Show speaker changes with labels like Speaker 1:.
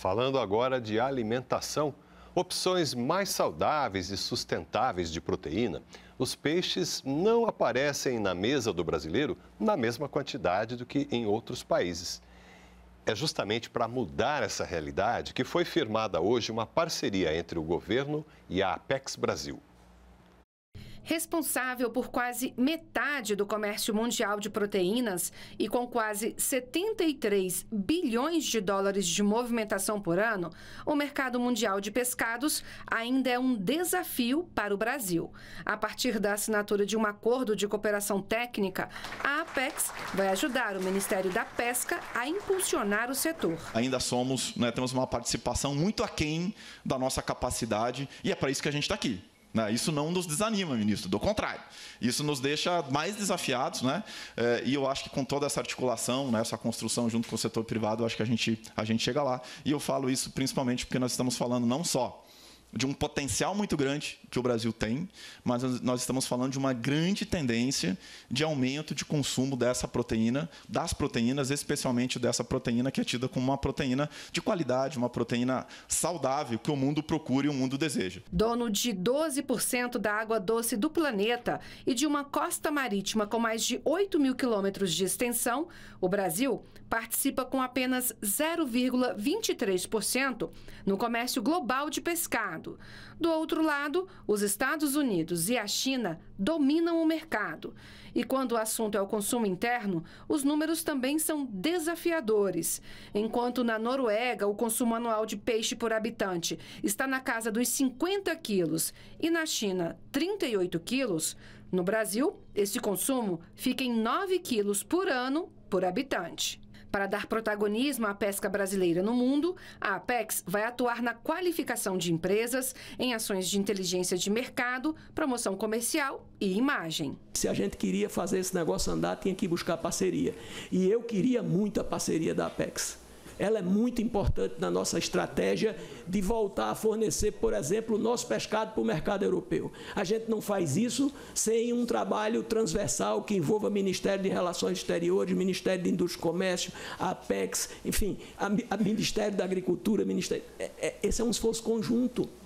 Speaker 1: Falando agora de alimentação, opções mais saudáveis e sustentáveis de proteína, os peixes não aparecem na mesa do brasileiro na mesma quantidade do que em outros países. É justamente para mudar essa realidade que foi firmada hoje uma parceria entre o governo e a Apex Brasil.
Speaker 2: Responsável por quase metade do comércio mundial de proteínas e com quase 73 bilhões de dólares de movimentação por ano, o mercado mundial de pescados ainda é um desafio para o Brasil. A partir da assinatura de um acordo de cooperação técnica, a Apex vai ajudar o Ministério da Pesca a impulsionar o setor.
Speaker 3: Ainda somos, né, temos uma participação muito aquém da nossa capacidade e é para isso que a gente está aqui né? Isso não nos desanima, ministro, do contrário. Isso nos deixa mais desafiados, né? É, e eu acho que com toda essa articulação, né, essa construção junto com o setor privado, eu acho que a gente, a gente chega lá. E eu falo isso principalmente porque nós estamos falando não só de um potencial muito grande que o Brasil tem, mas nós estamos falando de uma grande tendência de aumento de consumo dessa proteína, das proteínas, especialmente dessa proteína que é tida como uma proteína de qualidade, uma proteína saudável que o mundo procura e o mundo deseja.
Speaker 2: Dono de 12% da água doce do planeta e de uma costa marítima com mais de 8 mil quilômetros de extensão, o Brasil participa com apenas 0,23% no comércio global de pescar mercado. Do outro lado, os Estados Unidos e a China dominam o mercado. E quando o assunto é o consumo interno, os números também são desafiadores. Enquanto na Noruega o consumo anual de peixe por habitante está na casa dos 50 quilos e na China 38 quilos, no Brasil esse consumo fica em 9 quilos por ano por habitante. Para dar protagonismo à pesca brasileira no mundo, a Apex vai atuar na qualificação de empresas, em ações de inteligência de mercado, promoção comercial e imagem.
Speaker 4: Se a gente queria fazer esse negócio andar, tinha que buscar parceria. E eu queria muito a parceria da Apex ela é muito importante na nossa estratégia de voltar a fornecer, por exemplo, o nosso pescado para o mercado europeu. A gente não faz isso sem um trabalho transversal que envolva Ministério de Relações Exteriores, Ministério de Indústria e Comércio, APEX, enfim, a, a Ministério da Agricultura, Ministério. É, é, esse é um esforço conjunto.